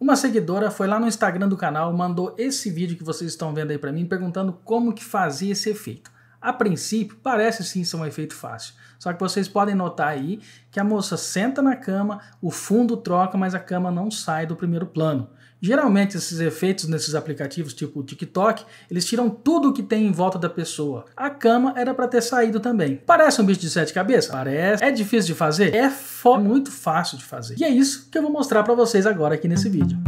Uma seguidora foi lá no Instagram do canal, mandou esse vídeo que vocês estão vendo aí para mim, perguntando como que fazia esse efeito. A princípio, parece sim ser um efeito fácil. Só que vocês podem notar aí que a moça senta na cama, o fundo troca, mas a cama não sai do primeiro plano. Geralmente esses efeitos nesses aplicativos tipo o TikTok, eles tiram tudo que tem em volta da pessoa. A cama era para ter saído também. Parece um bicho de sete cabeças? Parece. É difícil de fazer? É, é muito fácil de fazer. E é isso que eu vou mostrar para vocês agora aqui nesse vídeo.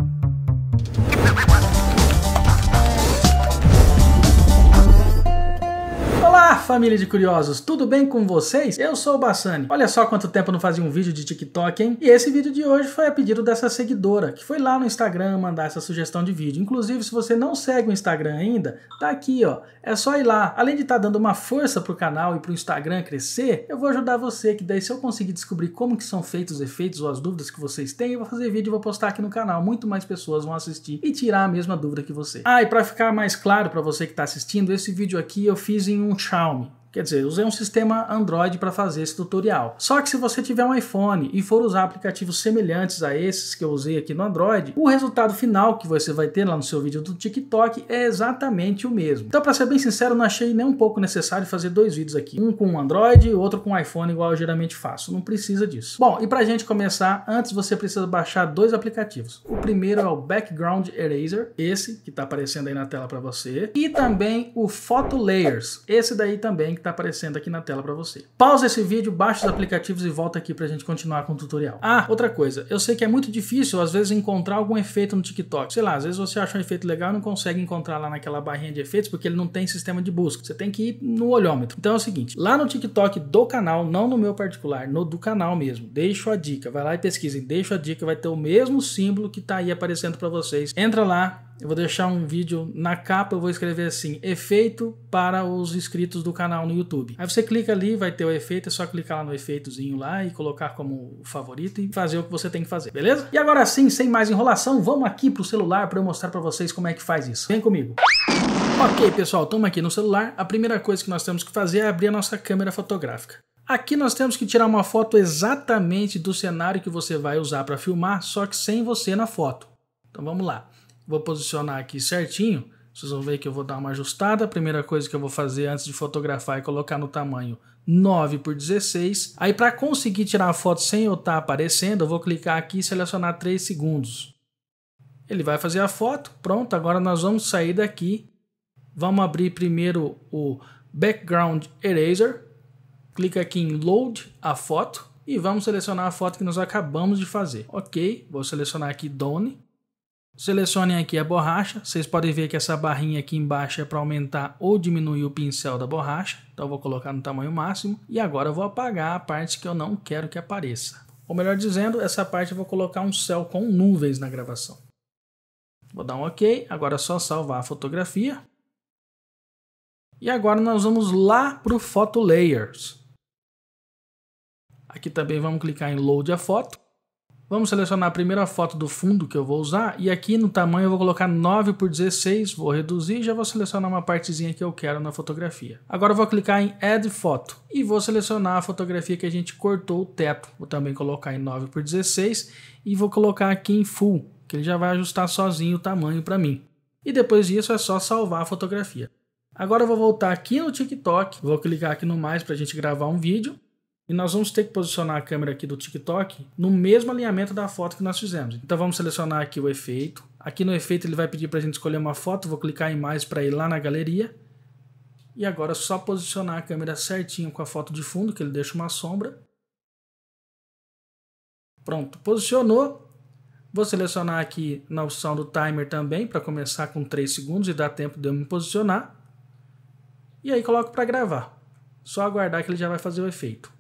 família de curiosos, tudo bem com vocês? Eu sou o Bassani. Olha só quanto tempo não fazia um vídeo de TikTok, hein? E esse vídeo de hoje foi a pedido dessa seguidora, que foi lá no Instagram mandar essa sugestão de vídeo. Inclusive, se você não segue o Instagram ainda, tá aqui, ó. É só ir lá. Além de estar tá dando uma força pro canal e pro Instagram crescer, eu vou ajudar você, que daí se eu conseguir descobrir como que são feitos os efeitos ou as dúvidas que vocês têm, eu vou fazer vídeo e vou postar aqui no canal. Muito mais pessoas vão assistir e tirar a mesma dúvida que você. Ah, e pra ficar mais claro para você que tá assistindo, esse vídeo aqui eu fiz em um chão. Quer dizer, usei um sistema Android para fazer esse tutorial. Só que se você tiver um iPhone e for usar aplicativos semelhantes a esses que eu usei aqui no Android, o resultado final que você vai ter lá no seu vídeo do TikTok é exatamente o mesmo. Então, para ser bem sincero, não achei nem um pouco necessário fazer dois vídeos aqui. Um com Android e outro com iPhone, igual eu geralmente faço. Não precisa disso. Bom, e para a gente começar, antes você precisa baixar dois aplicativos. O primeiro é o Background Eraser, esse que está aparecendo aí na tela para você. E também o Photo Layers, esse daí também que está aparecendo aqui na tela para você. Pausa esse vídeo, baixa os aplicativos e volta aqui para a gente continuar com o tutorial. Ah, outra coisa, eu sei que é muito difícil às vezes encontrar algum efeito no TikTok. Sei lá, às vezes você acha um efeito legal e não consegue encontrar lá naquela barrinha de efeitos porque ele não tem sistema de busca. Você tem que ir no olhômetro. Então é o seguinte, lá no TikTok do canal, não no meu particular, no do canal mesmo, deixo a dica, vai lá e pesquisem, deixo a dica, vai ter o mesmo símbolo que está aí aparecendo para vocês. Entra lá, eu vou deixar um vídeo na capa, eu vou escrever assim: efeito para os inscritos do canal no YouTube. Aí você clica ali, vai ter o efeito, é só clicar lá no efeitozinho lá e colocar como favorito e fazer o que você tem que fazer, beleza? E agora sim, sem mais enrolação, vamos aqui pro celular para eu mostrar para vocês como é que faz isso. Vem comigo. Ok, pessoal, estamos aqui no celular. A primeira coisa que nós temos que fazer é abrir a nossa câmera fotográfica. Aqui nós temos que tirar uma foto exatamente do cenário que você vai usar para filmar, só que sem você na foto. Então vamos lá. Vou posicionar aqui certinho. Vocês vão ver que eu vou dar uma ajustada. A primeira coisa que eu vou fazer antes de fotografar é colocar no tamanho 9 por 16. Aí para conseguir tirar a foto sem eu estar tá aparecendo, eu vou clicar aqui e selecionar 3 segundos. Ele vai fazer a foto. Pronto, agora nós vamos sair daqui. Vamos abrir primeiro o Background Eraser. Clica aqui em Load a foto e vamos selecionar a foto que nós acabamos de fazer. Ok, vou selecionar aqui Done. Selecione aqui a borracha, vocês podem ver que essa barrinha aqui embaixo é para aumentar ou diminuir o pincel da borracha, então vou colocar no tamanho máximo e agora vou apagar a parte que eu não quero que apareça. Ou melhor dizendo, essa parte eu vou colocar um céu com nuvens na gravação. Vou dar um OK, agora é só salvar a fotografia. E agora nós vamos lá para o Photo Layers. Aqui também vamos clicar em Load a foto. Vamos selecionar a primeira foto do fundo que eu vou usar e aqui no tamanho eu vou colocar 9 por 16, vou reduzir e já vou selecionar uma partezinha que eu quero na fotografia. Agora eu vou clicar em Add Foto e vou selecionar a fotografia que a gente cortou o teto. Vou também colocar em 9 por 16 e vou colocar aqui em Full, que ele já vai ajustar sozinho o tamanho para mim. E depois disso é só salvar a fotografia. Agora eu vou voltar aqui no TikTok, vou clicar aqui no mais para a gente gravar um vídeo e nós vamos ter que posicionar a câmera aqui do TikTok no mesmo alinhamento da foto que nós fizemos. Então vamos selecionar aqui o efeito. Aqui no efeito ele vai pedir para a gente escolher uma foto. Vou clicar em mais para ir lá na galeria. E agora é só posicionar a câmera certinho com a foto de fundo, que ele deixa uma sombra. Pronto, posicionou. Vou selecionar aqui na opção do timer também, para começar com 3 segundos e dar tempo de eu me posicionar. E aí coloco para gravar. Só aguardar que ele já vai fazer o efeito.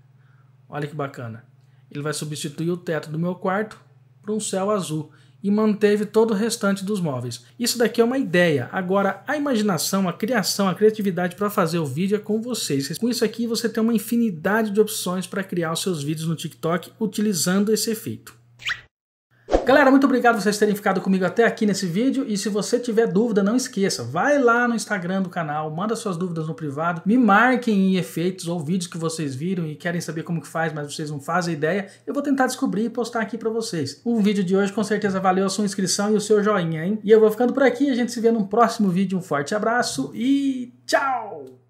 Olha que bacana. Ele vai substituir o teto do meu quarto por um céu azul e manteve todo o restante dos móveis. Isso daqui é uma ideia. Agora, a imaginação, a criação, a criatividade para fazer o vídeo é com vocês. Com isso aqui, você tem uma infinidade de opções para criar os seus vídeos no TikTok utilizando esse efeito. Galera, muito obrigado vocês terem ficado comigo até aqui nesse vídeo. E se você tiver dúvida, não esqueça, vai lá no Instagram do canal, manda suas dúvidas no privado, me marquem em efeitos ou vídeos que vocês viram e querem saber como que faz, mas vocês não fazem ideia. Eu vou tentar descobrir e postar aqui para vocês. O vídeo de hoje com certeza valeu a sua inscrição e o seu joinha, hein? E eu vou ficando por aqui, a gente se vê num próximo vídeo. Um forte abraço e tchau!